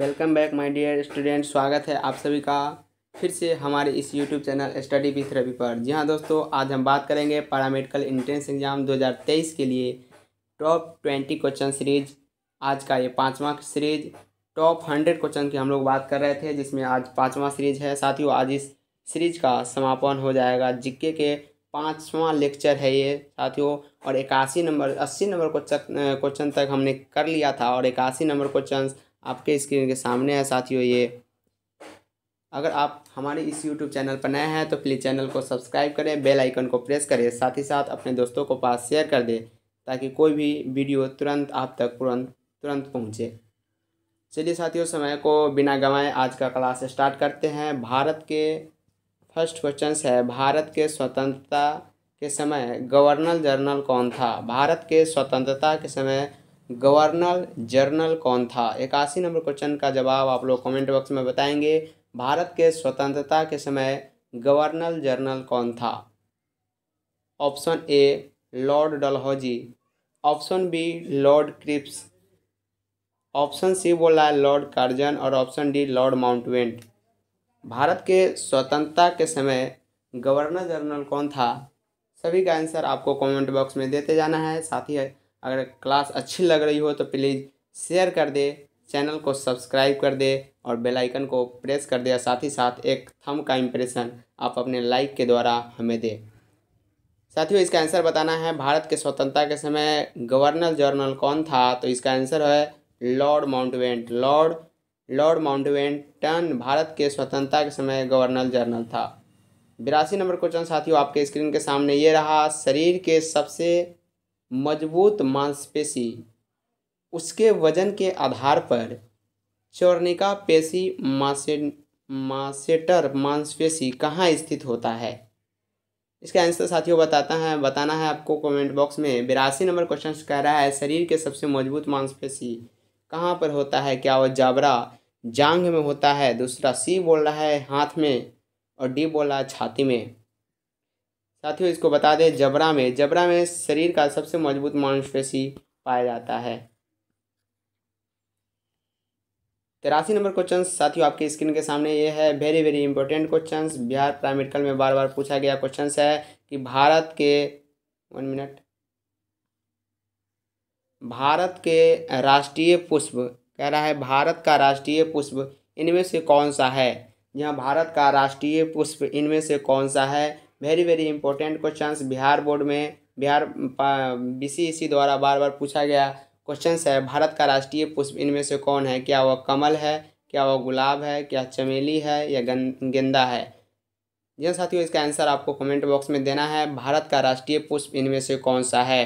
Welcome back my dear student स्वागत है आप सभी का फिर से हमारे इस YouTube channel study with Ravi पर जी हाँ दोस्तों आज हम बात करेंगे पैरामेडिकल इंट्रेंस एग्ज़ाम 2023 के लिए टॉप ट्वेंटी क्वेश्चन सीरीज आज का ये पाँचवा सीरीज टॉप हंड्रेड क्वेश्चन की हम लोग बात कर रहे थे जिसमें आज पाँचवा सीरीज है साथियों आज इस सीरीज का समापन हो जाएगा जिक्के के पाँचवा लेक्चर है ये साथियों और इक्यासी नंबर अस्सी नंबर क्वेश्चन क्वेश्चन तक हमने कर लिया था और इक्यासी नंबर क्वेश्चन आपके स्क्रीन के सामने है साथियों ये अगर आप हमारे इस यूट्यूब चैनल पर नए हैं तो प्लीज़ चैनल को सब्सक्राइब करें बेल आइकन को प्रेस करें साथ ही साथ अपने दोस्तों को पास शेयर कर दें ताकि कोई भी वीडियो तुरंत आप तक तुरंत तुरंत पहुँचे चलिए साथियों समय को बिना गंवाए आज का क्लास स्टार्ट करते हैं भारत के फर्स्ट क्वेश्चन है भारत के स्वतंत्रता के समय गवर्नर जनरल कौन था भारत के स्वतंत्रता के समय गवर्नर जनरल कौन था इक्यासी नंबर क्वेश्चन का जवाब आप लोग कमेंट बॉक्स में बताएंगे भारत के स्वतंत्रता के समय गवर्नर जनरल कौन था option A lord Dalhousie option B lord Cripps option C बोला है लॉर्ड कार्जन और option D lord Mountbatten Bharat के स्वतंत्रता के समय गवर्नर जनरल कौन था सभी का आंसर आपको कमेंट बॉक्स में देते जाना है साथ ही है। अगर क्लास अच्छी लग रही हो तो प्लीज़ शेयर कर दे चैनल को सब्सक्राइब कर दे और बेल आइकन को प्रेस कर दे साथ ही साथ एक थम का इम्प्रेशन आप अपने लाइक के द्वारा हमें दे साथियों इसका आंसर बताना है भारत के स्वतंत्रता के समय गवर्नर जनरल कौन था तो इसका आंसर है lord Mountbatten lord lord Mountbatten Bharat के स्वतंत्रता के समय गवर्नर जनरल था बिरासी नंबर क्वेश्चन साथियों आपके स्क्रीन के सामने ये रहा शरीर के सबसे मजबूत मांसपेशी उसके वजन के आधार पर चौर्निका पेशी मासे मासेटर मांसपेशी कहाँ स्थित होता है इसका आंसर साथियों बताता है बताना है आपको कमेंट बॉक्स में बिरासी नंबर क्वेश्चन कह रहा है शरीर के सबसे मजबूत मांसपेशी कहाँ पर होता है क्या वो जाबरा जांग में होता है दूसरा सी बोल रहा है हाथ में और डी बोल रहा है छाती में साथियों इसको बता दें जबरा में जबरा में शरीर का सबसे मजबूत मांसपेशी पाया जाता है तिरासी नंबर क्वेश्चन साथियों आपके स्क्रीन के सामने ये है very very important question Bihar paramedical में बार बार पूछा गया क्वेश्चन है कि भारत के वन मिनट भारत के राष्ट्रीय पुष्प कह रहा है भारत का राष्ट्रीय पुष्प इनमें से कौन सा है यहाँ भारत का राष्ट्रीय पुष्प इनमें से कौन सा है very very important questions Bihar board में बिहार सी e द्वारा बार बार पूछा गया क्वेश्चंस है भारत का राष्ट्रीय पुष्प इनमें से कौन है क्या वह कमल है क्या वह गुलाब है क्या चमेली है या गेंदा है जी साथियों इसका आंसर आपको कमेंट बॉक्स में देना है भारत का राष्ट्रीय पुष्प इनमें से कौन सा है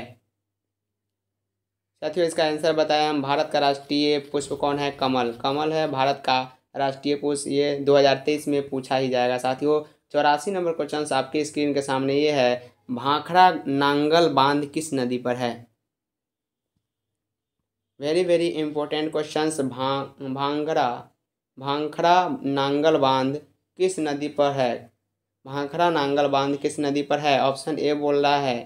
साथियों इसका आंसर बताया हम भारत का राष्ट्रीय पुष्प कौन है कमल कमल है भारत का राष्ट्रीय पुष्प ये 2023 में पूछा ही जाएगा साथियों चौरासी नंबर क्वेश्चन आपके स्क्रीन के सामने ये है भाखड़ा नांगल बांध किस नदी पर है वेरी वेरी इंपॉर्टेंट क्वेश्चन भा भांगड़ा भाखड़ा नांगल बांध किस नदी पर है भाखड़ा नांगल बांध किस नदी पर है ऑप्शन ए बोल रहा है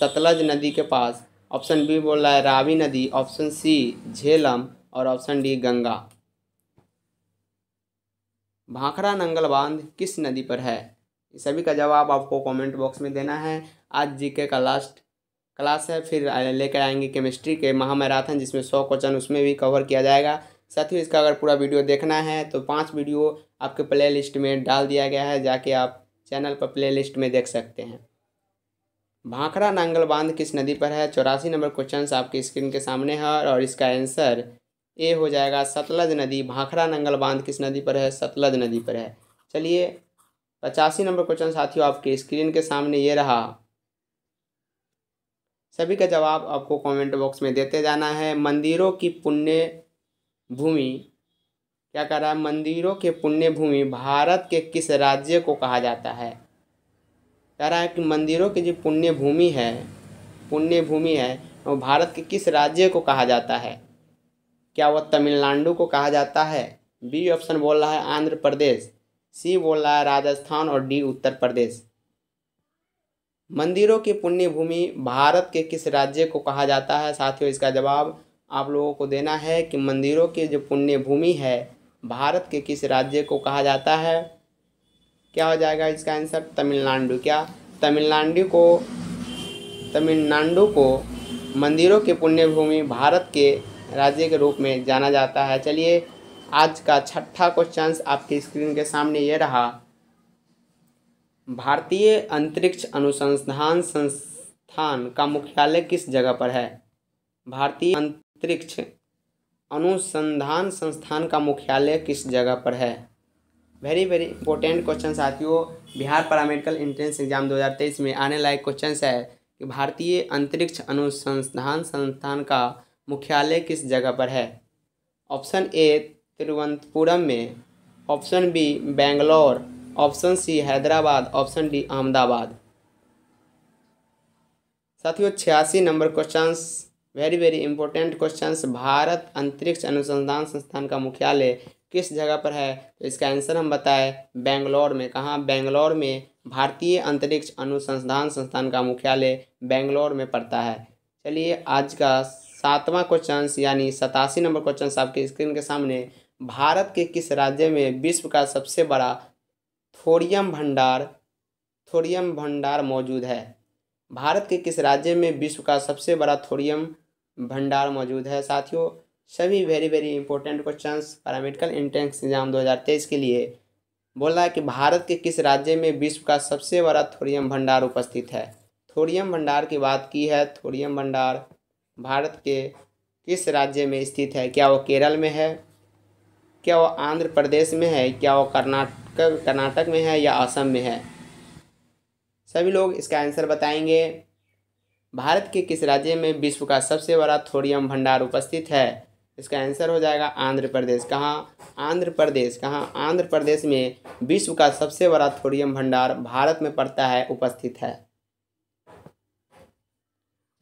सतलज नदी के पास ऑप्शन बी बोल रहा है रावी नदी ऑप्शन सी झेलम और ऑप्शन डी गंगा भाखड़ा नंगल बांध किस नदी पर है सभी का जवाब आपको कमेंट बॉक्स में देना है आज जीके का लास्ट क्लास है फिर लेकर आएंगे केमिस्ट्री के महामैराथन जिसमें सौ क्वेश्चन उसमें भी कवर किया जाएगा साथ ही इसका अगर पूरा वीडियो देखना है तो पांच वीडियो आपके प्ले लिस्ट में डाल दिया गया है जाके आप चैनल पर प्ले लिस्ट में देख सकते हैं भाखड़ा नांगल बांध किस नदी पर है चौरासी नंबर क्वेश्चन आपकी स्क्रीन के सामने है और इसका आंसर ए हो जाएगा सतलज नदी भाखड़ा नंगल बांध किस नदी पर है सतलज नदी पर है चलिए पचासी नंबर क्वेश्चन साथियों आपके स्क्रीन के सामने ये रहा सभी का जवाब आपको कमेंट बॉक्स में देते जाना है मंदिरों की पुण्य भूमि क्या कह रहा है मंदिरों के पुण्य भूमि भारत के किस राज्य को कहा जाता है कह रहा है कि मंदिरों की जो पुण्य भूमि है पुण्य भूमि है वो भारत के किस राज्य को कहा जाता है क्या वह तमिलनाडु को कहा जाता है बी ऑप्शन बोल रहा है आंध्र प्रदेश सी बोल रहा है राजस्थान और डी उत्तर प्रदेश मंदिरों की पुण्य भूमि भारत के किस राज्य को कहा जाता है साथियों इसका जवाब आप लोगों को देना है कि मंदिरों की जो पुण्य भूमि है भारत के किस राज्य को कहा जाता है क्या हो जाएगा इसका आंसर तमिलनाडु क्या तमिलनाडु को तमिलनाडु को मंदिरों की पुण्य भूमि भारत के राज्य के रूप में जाना जाता है चलिए आज का छठा क्वेश्चन आपकी स्क्रीन के सामने ये रहा भारतीय अंतरिक्ष अनुसंधान संस्थान का मुख्यालय किस जगह पर है भारतीय अंतरिक्ष अनुसंधान संस्थान का मुख्यालय किस जगह पर है वेरी वेरी इंपॉर्टेंट क्वेश्चन साथियों बिहार पैरामेडिकल इंट्रेंस एग्जाम 2023 में आने लायक क्वेश्चन है कि भारतीय अंतरिक्ष अनुसंधान संस्थान का मुख्यालय किस जगह पर है ऑप्शन ए तिरुवनंतपुरम में option B Bangalore option C Hyderabad option D Ahmedabad साथियों छियासी नंबर question very very important question Bharat अंतरिक्ष अनुसंधान संस्थान का मुख्यालय किस जगह पर है तो इसका आंसर हम बताएं बेंगलोर में कहाँ बेंगलोर में भारतीय अंतरिक्ष अनुसंधान संस्थान का मुख्यालय बेंगलोर में पड़ता है चलिए आज का सातवां क्वेश्चन यानी सतासी नंबर क्वेश्चन आपके स्क्रीन के सामने भारत के किस राज्य में विश्व का सबसे बड़ा थोरियम भंडार थोरियम भंडार मौजूद है भारत के किस राज्य में विश्व का सबसे बड़ा थोरियम भंडार मौजूद है साथियों सभी very very important question paramedical entrance exam 2023 के लिए बोला है कि भारत के किस राज्य में विश्व का सबसे बड़ा थोरियम भंडार उपस्थित है थोरियम भंडार की बात की है थोरियम भंडार भारत के किस राज्य में स्थित है क्या वो केरल में है क्या वो आंध्र प्रदेश में है क्या वो कर्नाटक कर्नाटक में है या असम में है सभी लोग इसका आंसर बताएंगे भारत के किस राज्य में विश्व का सबसे बड़ा थोड़ियम भंडार उपस्थित है इसका आंसर हो जाएगा आंध्र प्रदेश कहाँ आंध्र प्रदेश कहाँ आंध्र प्रदेश में विश्व का सबसे बड़ा थोड़ियम भंडार भारत में पड़ता है उपस्थित है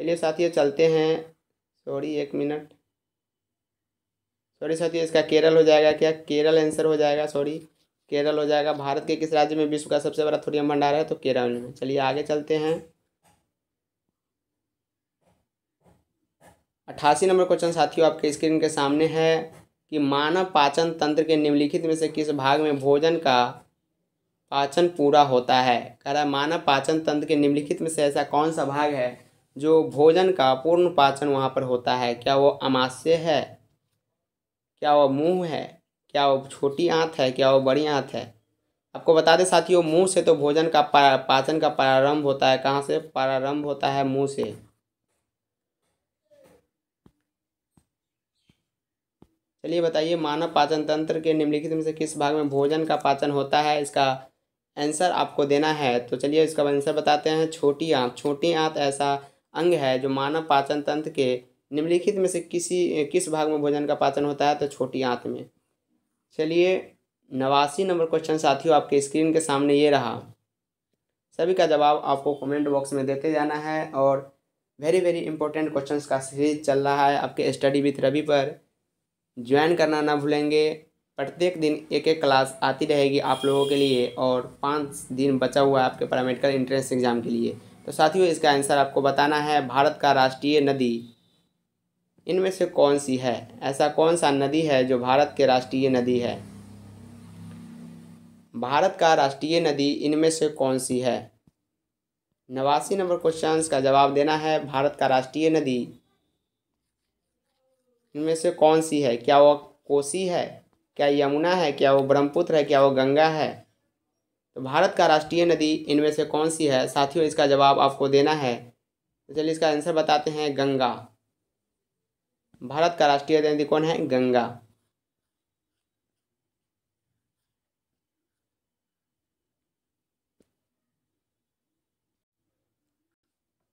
चलिए साथियों चलते हैं सॉरी एक मिनट सॉरी साथियों इसका केरल हो जाएगा क्या केरल आंसर हो जाएगा सॉरी केरल हो जाएगा भारत के किस राज्य में विश्व का सबसे बड़ा थोड़ियम भंडार है तो केरल में चलिए आगे चलते हैं अट्ठासी नंबर क्वेश्चन साथियों आपके स्क्रीन के सामने है कि मानव पाचन तंत्र के निम्नलिखित में से किस भाग में भोजन का पाचन पूरा होता है कह रहा है मानव पाचन तंत्र के निम्नलिखित में से ऐसा कौन सा भाग है जो भोजन का पूर्ण पाचन वहाँ पर होता है क्या वो अमाश्य है क्या वो मुंह है क्या वो छोटी आँत है क्या वो बड़ी आँत है आपको बता दें साथियों मुंह से तो भोजन का पाचन का प्रारंभ होता है कहाँ से प्रारंभ होता है मुंह से चलिए बताइए मानव पाचन तंत्र के निम्नलिखित में से किस भाग में भोजन का पाचन होता है इसका आंसर आपको देना है तो चलिए इसका आंसर बताते हैं छोटी आँख छोटी आँख ऐसा अंग है जो मानव पाचन तंत्र के निम्नलिखित में से किसी किस भाग में भोजन का पाचन होता है तो छोटी आंत में चलिए नवासी नंबर क्वेश्चन साथियों आपके स्क्रीन के सामने ये रहा सभी का जवाब आपको कमेंट बॉक्स में देते जाना है और वेरी वेरी इंपॉर्टेंट क्वेश्चन का सीरीज चल रहा है आपके स्टडी विथ रवि पर ज्वाइन करना ना भूलेंगे प्रत्येक दिन एक एक क्लास आती रहेगी आप लोगों के लिए और पाँच दिन बचा हुआ है आपके पैरामेडिकल इंट्रेंस एग्ज़ाम के लिए तो साथियों इसका आंसर आपको बताना है भारत का राष्ट्रीय नदी इनमें से कौन सी है ऐसा कौन सा नदी है जो भारत के राष्ट्रीय नदी है भारत का राष्ट्रीय नदी इनमें से कौन सी है नवासी नंबर क्वेश्चन का जवाब देना है भारत का राष्ट्रीय नदी इनमें से कौन सी है क्या वो कोसी है क्या यमुना है क्या वो ब्रह्मपुत्र है क्या वो गंगा है तो भारत का राष्ट्रीय नदी इनमें से कौन सी है साथियों इसका जवाब आपको देना है तो चलिए इसका आंसर बताते हैं गंगा भारत का राष्ट्रीय नदी कौन है गंगा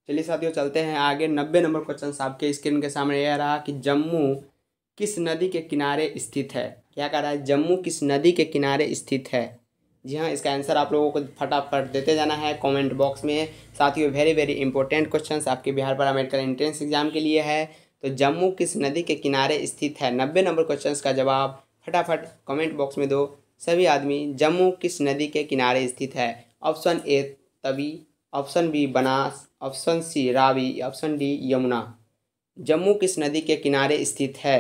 चलिए साथियों चलते हैं आगे नब्बे नंबर क्वेश्चन आपके स्क्रीन के सामने यह रहा कि जम्मू किस नदी के किनारे स्थित है क्या कह रहा है जम्मू किस नदी के किनारे स्थित है जी हाँ इसका आंसर आप लोगों को फटाफट देते जाना है कमेंट बॉक्स में साथ ही वेरी वेरी इंपॉर्टेंट क्वेश्चंस आपके बिहार मेडिकल एंट्रेंस एग्जाम के लिए है तो जम्मू किस नदी के किनारे स्थित है नब्बे नंबर क्वेश्चन का जवाब फटाफट कमेंट बॉक्स में दो सभी आदमी जम्मू किस नदी के किनारे स्थित है option A Tawi option B Banas option C Ravi option D Yamuna Jammu किस नदी के किनारे स्थित है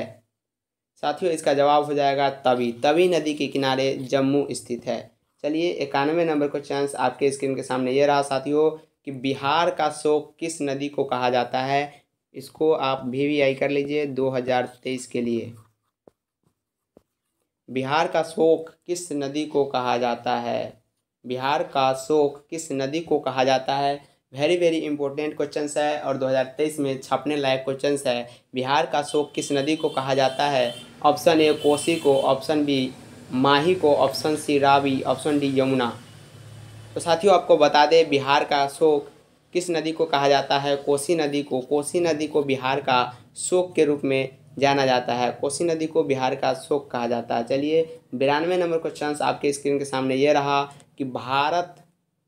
साथियों इसका जवाब हो जाएगा तवी तवी नदी के किनारे जम्मू स्थित है चलिए इक्यानवे नंबर क्वेश्चन आपके स्क्रीन के सामने ये रहा साथियों कि बिहार का शोक किस नदी को कहा जाता है इसको आप भी वी आई कर लीजिए 2023 के लिए बिहार का शोक किस नदी को कहा जाता है बिहार का शोक किस नदी को कहा जाता है वेरी वेरी इंपॉर्टेंट क्वेश्चन है और 2023 में छपने लायक क्वेश्चन है बिहार का शोक किस नदी को कहा जाता है ऑप्शन ए कोसी को ऑप्शन बी माही को option C Ravi option D Yamuna तो साथियों आपको बता दें बिहार का शोक किस नदी को कहा जाता है कोसी नदी को कोसी नदी को बिहार का शोक के रूप में जाना जाता है कोसी नदी को बिहार का शोक कहा जाता है चलिए बिरानवे नंबर क्वेश्चन आपके स्क्रीन के सामने ये रहा कि भारत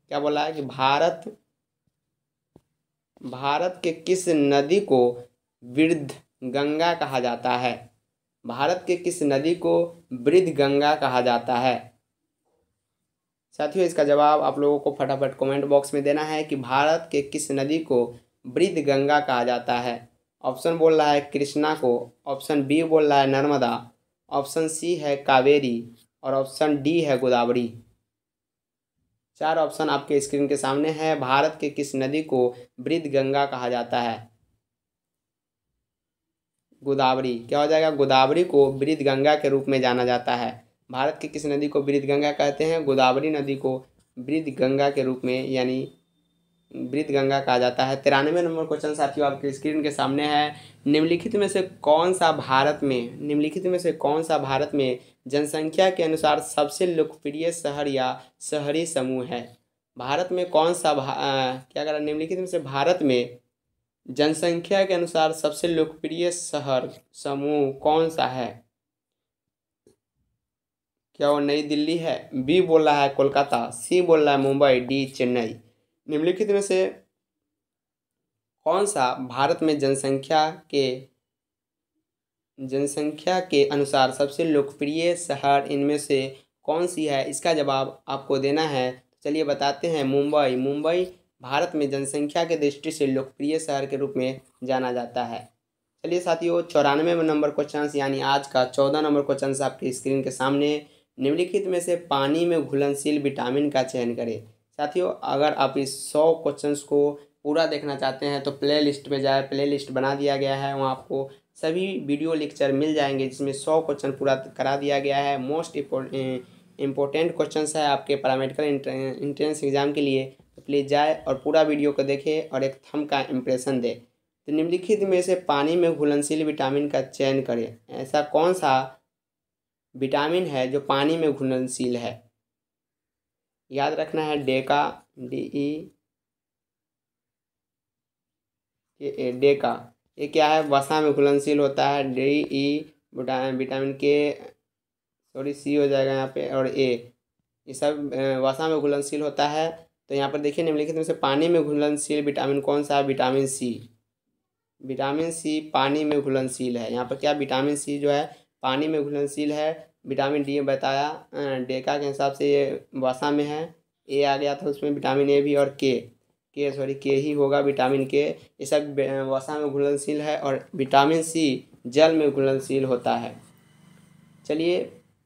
क्या बोला है कि भारत भारत के किस नदी को वृद्ध गंगा कहा जाता है भारत के किस नदी को वृद्ध गंगा कहा जाता है साथियों इसका जवाब आप लोगों को फटाफट कमेंट बॉक्स में देना है कि भारत के किस नदी को वृद्ध गंगा कहा जाता है ऑप्शन बोल रहा है कृष्णा को ऑप्शन बी बोल रहा है नर्मदा ऑप्शन सी है कावेरी और ऑप्शन डी है गोदावरी चार ऑप्शन आपके स्क्रीन के सामने है भारत के किस नदी को वृद्ध गंगा कहा जाता है गोदावरी क्या हो जाएगा गोदावरी को वृद्ध गंगा के रूप में जाना जाता है भारत की किस नदी को वृद्ध गंगा कहते हैं गोदावरी नदी को वृद्ध गंगा के रूप में यानी वृद्ध गंगा कहा जाता है तिरानवे नंबर क्वेश्चन साथियों आपके स्क्रीन के सामने है निम्नलिखित में से कौन सा भारत में निम्नलिखित में से कौन सा भारत में जनसंख्या के अनुसार सबसे लोकप्रिय शहर या शहरी समूह है भारत में कौन सा भा, आ, क्या कर निम्नलिखित में से भारत में जनसंख्या के अनुसार सबसे लोकप्रिय शहर समूह कौन सा है क्या वो नई दिल्ली है बी बोल रहा है कोलकाता सी बोल रहा है मुंबई डी चेन्नई निम्नलिखित में से कौन सा भारत में जनसंख्या के जनसंख्या के अनुसार सबसे लोकप्रिय शहर इनमें से कौन सी है इसका जवाब आपको देना है चलिए बताते हैं मुंबई मुंबई भारत में जनसंख्या के दृष्टि से लोकप्रिय शहर के रूप में जाना जाता है चलिए साथियों चौरानवे नंबर क्वेश्चन यानी आज का चौदह नंबर क्वेश्चन आपकी स्क्रीन के सामने निम्नलिखित में से पानी में घुलनशील विटामिन का चयन करें साथियों अगर आप इस सौ क्वेश्चंस को पूरा देखना चाहते हैं तो प्ले लिस्ट में जाए प्ले लिस्ट बना दिया गया है वहाँ आपको सभी वीडियो लेक्चर मिल जाएंगे जिसमें सौ क्वेश्चन पूरा करा दिया गया है मोस्ट इम्पोर्टेंट क्वेश्चन है आपके पैरामेडिकल इंट्रेंस एग्ज़ाम के लिए प्लीज़ जाए और पूरा वीडियो को देखे और एक थम का इम्प्रेशन दे तो निम्नलिखित में से पानी में घुलनशील विटामिन का चयन करें ऐसा कौन सा विटामिन है जो पानी में घुलनशील है याद रखना है डेका डी ई e डेका ये क्या है वसा में घुलनशील होता है D E vitamin K sorry C हो जाएगा यहाँ पे और ए ये सब वसा में घुलनशील होता है तो यहाँ पर देखिए निम्नलिखित में से पानी में घुलनशील विटामिन कौन सा है विटामिन सी विटामिन सी पानी में घुलनशील है यहाँ पर क्या विटामिन सी जो है पानी में घुलनशील है विटामिन डी बताया डेका के हिसाब से ये वसा में है ए आ गया था उसमें विटामिन ए भी और के के सॉरी के ही होगा विटामिन के ये सब वसा में घुलनशील है और विटामिन सी जल में घुलनशील होता है चलिए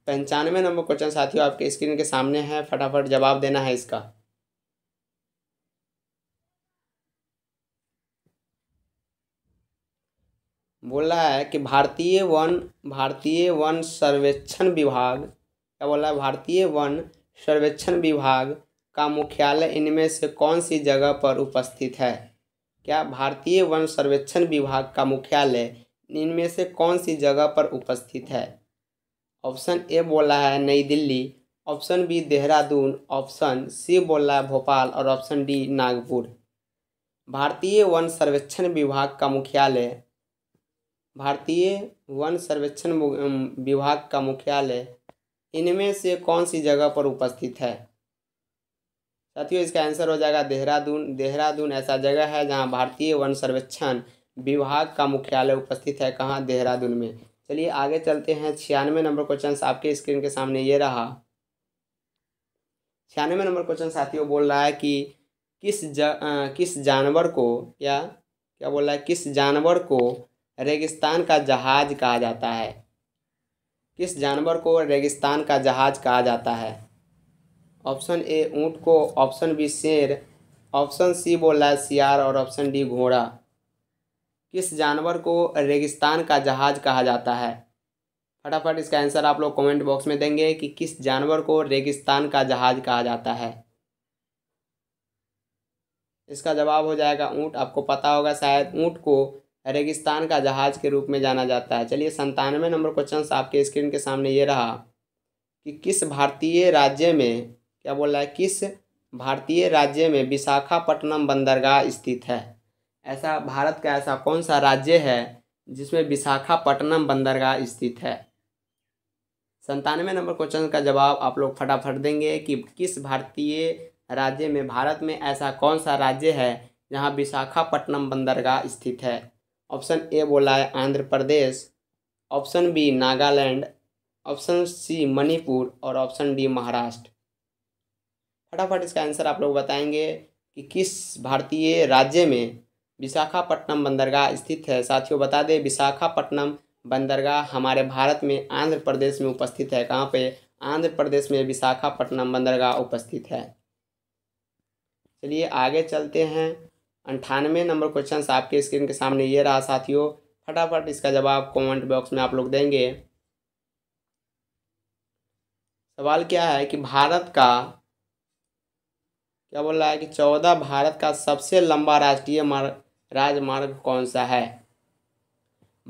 पंचानवे नंबर क्वेश्चन साथियों आपके स्क्रीन के सामने है फटाफट जवाब देना है इसका बोला है कि भारतीय वन भारतीय वन सर्वेक्षण विभाग क्या बोला है भारतीय वन सर्वेक्षण विभाग का मुख्यालय इनमें से कौन सी जगह पर उपस्थित है क्या भारतीय वन सर्वेक्षण विभाग का मुख्यालय इनमें से कौन सी जगह पर उपस्थित है ऑप्शन ए बोला है New Delhi option B Dehradun option C बोला है भोपाल और ऑप्शन डी नागपुर भारतीय वन सर्वेक्षण विभाग का मुख्यालय भारतीय वन सर्वेक्षण विभाग का मुख्यालय इनमें से कौन सी जगह पर उपस्थित है साथियों इसका आंसर हो जाएगा देहरादून देहरादून ऐसा जगह है जहां भारतीय वन सर्वेक्षण विभाग का मुख्यालय उपस्थित है कहाँ देहरादून में चलिए आगे चलते हैं छियानवे नंबर क्वेश्चन आपके स्क्रीन के सामने ये रहा छियानवे नंबर क्वेश्चन साथियों बोल रहा है कि किस जा, आ, किस जानवर को या क्या बोल रहा है किस जानवर को रेगिस्तान का जहाज कहा जाता है किस जानवर को रेगिस्तान का जहाज कहा जाता है ऑप्शन ए ऊँट को ऑप्शन बी शेर ऑप्शन सी बोला सियार और ऑप्शन डी घोड़ा किस जानवर को रेगिस्तान का जहाज कहा जाता है फटाफट इसका आंसर आप लोग कमेंट बॉक्स में देंगे कि किस जानवर को रेगिस्तान का जहाज कहा जाता है इसका जवाब हो जाएगा ऊँट आपको पता होगा शायद ऊँट को रेगिस्तान का जहाज के रूप में जाना जाता है चलिए संतानवे नंबर क्वेश्चन आपके स्क्रीन के सामने ये रहा कि किस भारतीय राज्य में क्या बोल रहा है किस भारतीय राज्य में विशाखापट्टनम बंदरगाह स्थित है ऐसा भारत का ऐसा कौन सा राज्य है जिसमें विशाखापट्टनम बंदरगाह स्थित है संतानवे नंबर क्वेश्चन का जवाब आप लोग फटाफट देंगे कि किस भारतीय राज्य में भारत में ऐसा कौन सा राज्य है जहाँ विशाखापट्टनम बंदरगाह स्थित है ऑप्शन ए बोला है Andhra Pradesh option B Nagaland option C Manipur और ऑप्शन डी महाराष्ट्र फटाफट इसका आंसर आप लोग बताएंगे कि किस भारतीय राज्य में विशाखापट्टनम बंदरगाह स्थित है साथियों बता दें विशाखापट्टनम बंदरगाह हमारे भारत में आंध्र प्रदेश में उपस्थित है कहाँ पे आंध्र प्रदेश में विशाखापट्टनम बंदरगाह उपस्थित है चलिए आगे चलते हैं अंठानवे नंबर क्वेश्चन आपके स्क्रीन के सामने ये रहा साथियों फटाफट इसका जवाब कमेंट बॉक्स में आप लोग देंगे सवाल क्या है कि भारत का क्या बोल रहा है कि चौदह भारत का सबसे लंबा राष्ट्रीय मार्ग राजमार्ग कौन सा है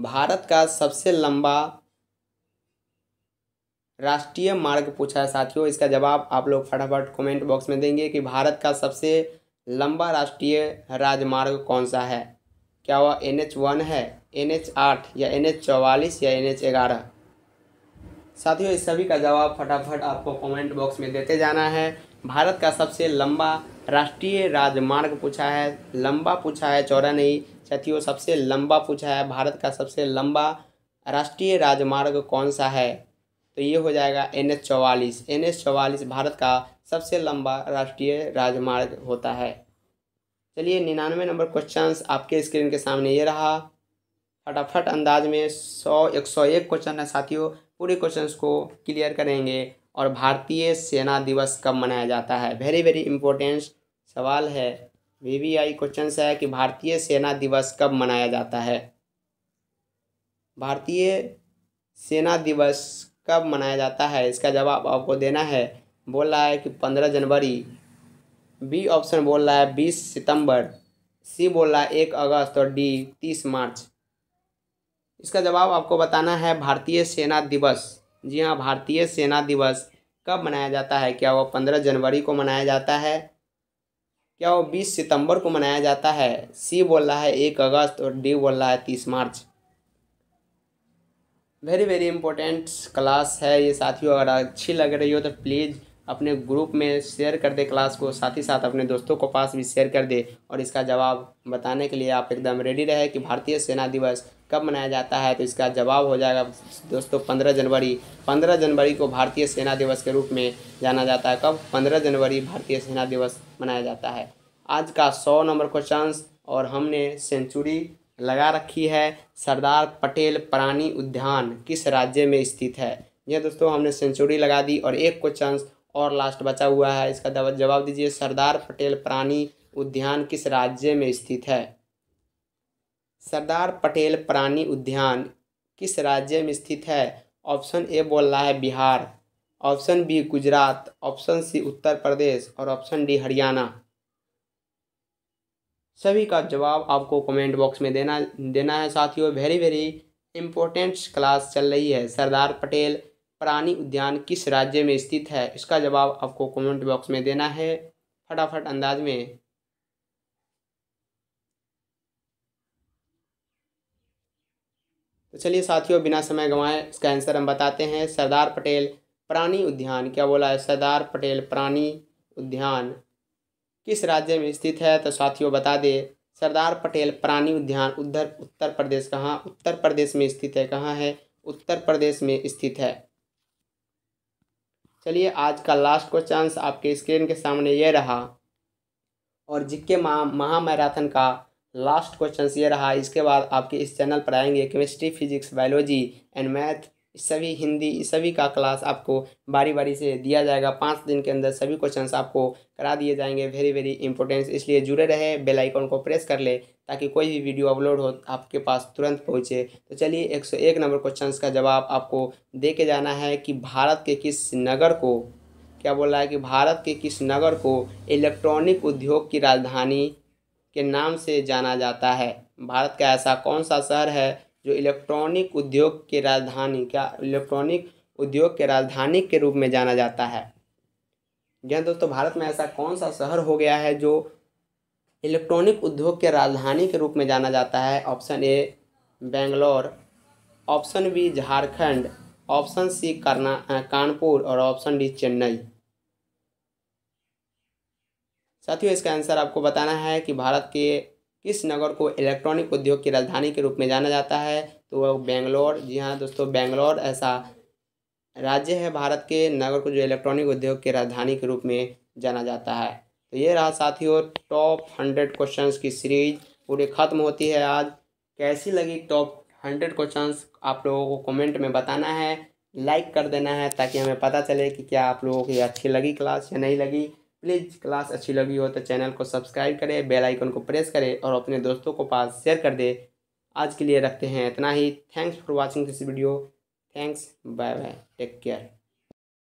भारत का सबसे लंबा राष्ट्रीय मार्ग पूछा है साथियों इसका जवाब आप लोग फटाफट कमेंट बॉक्स में देंगे कि भारत का सबसे लंबा राष्ट्रीय राजमार्ग कौन सा है क्या वह एन एच वन है एन एच आठ या एन एच चौवालीस या एन एच ग्यारह साथियों इस सभी का जवाब फटाफट आपको कमेंट बॉक्स में देते जाना है भारत का सबसे लंबा राष्ट्रीय राजमार्ग पूछा है लंबा पूछा है चौड़ा नहीं साथियों सबसे लंबा पूछा है भारत का सबसे लंबा राष्ट्रीय राजमार्ग कौन सा है तो ये हो जाएगा एन एच चौवालीस एन एच चौवालीस भारत का सबसे लंबा राष्ट्रीय राजमार्ग होता है चलिए निन्यानवे नंबर क्वेश्चन आपके स्क्रीन के सामने ये रहा फटाफट अंदाज में सौ एक सौ एक क्वेश्चन है साथियों पूरे क्वेश्चंस को क्लियर करेंगे और भारतीय सेना दिवस कब मनाया जाता है वेरी वेरी इंपॉर्टेंट सवाल है वी वी आई क्वेश्चन है कि भारतीय सेना दिवस कब मनाया जाता है भारतीय सेना दिवस कब मनाया जाता है इसका जवाब आपको देना है बोल रहा है कि पंद्रह जनवरी बी ऑप्शन बोल रहा है बीस सितंबर सी बोल रहा है एक अगस्त और डी तीस मार्च इसका जवाब आपको बताना है भारतीय सेना दिवस जी हाँ भारतीय सेना दिवस कब मनाया जाता है क्या वो पंद्रह जनवरी को मनाया जाता है क्या वो बीस सितंबर को मनाया जाता है सी बोल रहा है एक अगस्त और डी बोल रहा है तीस March very very important class है ये साथियों अगर अच्छी लग रही हो तो प्लीज़ अपने ग्रुप में शेयर कर दे क्लास को साथ ही साथ अपने दोस्तों को पास भी शेयर कर दे और इसका जवाब बताने के लिए आप एकदम रेडी रहे कि भारतीय सेना दिवस कब मनाया जाता है तो इसका जवाब हो जाएगा दोस्तों पंद्रह जनवरी पंद्रह जनवरी को भारतीय सेना दिवस के रूप में जाना जाता है कब पंद्रह जनवरी भारतीय सेना दिवस मनाया जाता है आज का सौ नंबर क्वेश्चन और हमने सेंचुरी लगा रखी है सरदार पटेल प्राणी उद्यान किस राज्य में स्थित है यह दोस्तों हमने सेंचुरी लगा दी और एक क्वेश्चन और लास्ट बचा हुआ है इसका जवाब दीजिए सरदार पटेल प्राणी उद्यान किस राज्य में स्थित है सरदार पटेल प्राणी उद्यान किस राज्य में स्थित है ऑप्शन ए बोल रहा है Bihar option B Gujarat option C Uttar Pradesh और ऑप्शन डी हरियाणा सभी का जवाब आपको कमेंट बॉक्स में देना देना है साथियों वेरी वेरी इम्पोर्टेंट क्लास चल रही है सरदार पटेल प्राणी उद्यान किस राज्य में स्थित है इसका जवाब आपको कमेंट बॉक्स में देना है फटाफट अंदाज में तो चलिए साथियों बिना समय गंवाए इसका आंसर हम बताते हैं सरदार पटेल प्राणी उद्यान क्या बोला है सरदार पटेल प्राणी उद्यान किस राज्य में स्थित है तो साथियों बता दे सरदार पटेल प्राणी उद्यान उधर उत्तर प्रदेश कहाँ उत्तर प्रदेश में स्थित है कहाँ है उत्तर प्रदेश में स्थित है चलिए आज का लास्ट क्वेश्चन आपके स्क्रीन के सामने ये रहा और जिक्के महा महामैराथन का लास्ट क्वेश्चन ये रहा इसके बाद आपके इस चैनल पर आएंगे chemistry physics biology and math सभी हिंदी सभी का क्लास आपको बारी बारी से दिया जाएगा पाँच दिन के अंदर सभी क्वेश्चंस आपको करा दिए जाएंगे वेरी वेरी इंपॉर्टेंस इसलिए जुड़े रहे बेल आइकन को प्रेस कर ले ताकि कोई भी वीडियो अपलोड हो आपके पास तुरंत पहुंचे तो चलिए एक सौ एक नंबर क्वेश्चन का जवाब आपको दे के जाना है कि भारत के किस नगर को क्या बोल रहा है कि भारत के किस नगर को इलेक्ट्रॉनिक उद्योग की राजधानी के नाम से जाना जाता है भारत का ऐसा कौन सा शहर है जो इलेक्ट्रॉनिक उद्योग के राजधानी का इलेक्ट्रॉनिक उद्योग के राजधानी के रूप में जाना जाता है जी दोस्तों भारत में ऐसा कौन सा शहर हो गया है जो इलेक्ट्रॉनिक उद्योग के राजधानी के रूप में जाना जाता है option A Bangalore option B Jharkhand option C करना कानपुर और ऑप्शन डी चेन्नई साथियों इसका आंसर आपको बताना है कि भारत के किस नगर को इलेक्ट्रॉनिक उद्योग की राजधानी के रूप में जाना जाता है तो वह बेंगलोर जी हाँ दोस्तों बेंगलोर ऐसा राज्य है भारत के नगर को जो इलेक्ट्रॉनिक उद्योग की राजधानी के रूप में जाना जाता है तो ये रहा साथियों टॉप हंड्रेड क्वेश्चन की सीरीज पूरी ख़त्म होती है आज कैसी लगी टॉप हंड्रेड क्वेश्चन आप लोगों को कमेंट में बताना है लाइक कर देना है ताकि हमें पता चले कि क्या आप लोगों की अच्छी लगी क्लास या नहीं लगी प्लीज़ क्लास अच्छी लगी हो तो चैनल को सब्सक्राइब करें बेल आइकन को प्रेस करें और अपने दोस्तों को पास शेयर कर दें आज के लिए रखते हैं इतना ही thanks for watching this video thanks bye bye take care